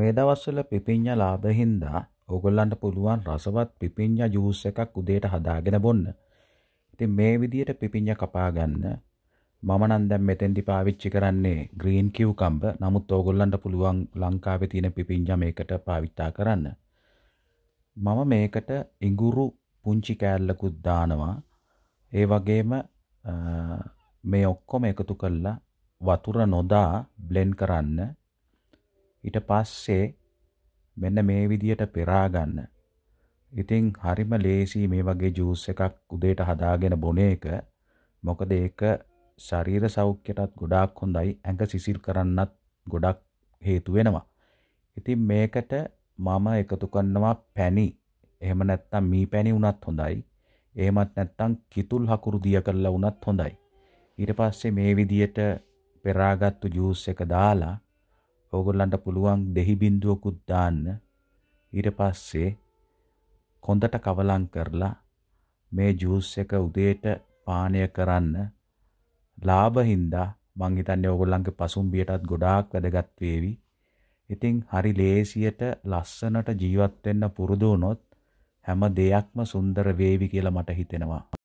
මේ දවස්වල පිපිඤ්ඤා ලාභෙහිඳා ඕගොල්ලන්ට පුළුවන් රසවත් පිපිඤ්ඤා ජූස් එකක් උදේට හදාගෙන බොන්න. ඉතින් මේ විදියට පිපිඤ්ඤා කපා ගන්න මම නම් දැන් මෙතෙන්දි පාවිච්චි කරන්නේ green cucumber. නමුත් ඕගොල්ලන්ට පුළුවන් ලංකාවේ තියෙන පිපිඤ්ඤා මේකට පාවිච්චා කරන්න. මම මේකට ඉඟුරු පුංචි කෑල්ලකුත් දානවා. ඒ වගේම මේ ඔක්කොම එකතු කරලා වතුර නොදා බ්ලෙන්ඩ් කරන්න ඊට පස්සේ මෙන්න මේ විදියට පෙරා ගන්න. ඉතින් හරිම ලේසි මේ වගේ ජූස් එකක් උදේට හදාගෙන බොන එක. මොකද ඒක ශරීර සෞඛ්‍යයටත් ගොඩාක් හොඳයි. ඇඟ සිසිල් කරන්නත් ගොඩක් හේතු වෙනවා. ඉතින් මේකට මම එකතු කරනවා පැණි. එහෙම නැත්නම් මී පැණි වුණත් හොඳයි. එහෙමත් නැත්නම් කිතුල් හකුරු දිය කරලා වුණත් හොඳයි. ඊට පස්සේ මේ විදියට පෙරාගත්තු ජූස් එක දාලා ඕගොල්ලන්ට පුළුවන් දෙහි බින්දුවකුත් දාන්න ඊට පස්සේ කොන්දට කවලම් කරලා මේ ජූස් එක උදේට පානය කරන්න ලාභ හින්දා මං හිතන්නේ ඕගොල්ලන්ගේ පසුම්බියටත් ගොඩාක් වැදගත් වේවි. ඉතින් හරි ලේසියට ලස්සනට ජීවත් වෙන්න පුරුදු වුණොත් හැම දෙයක්ම සුන්දර වේවි කියලා මට හිතෙනවා.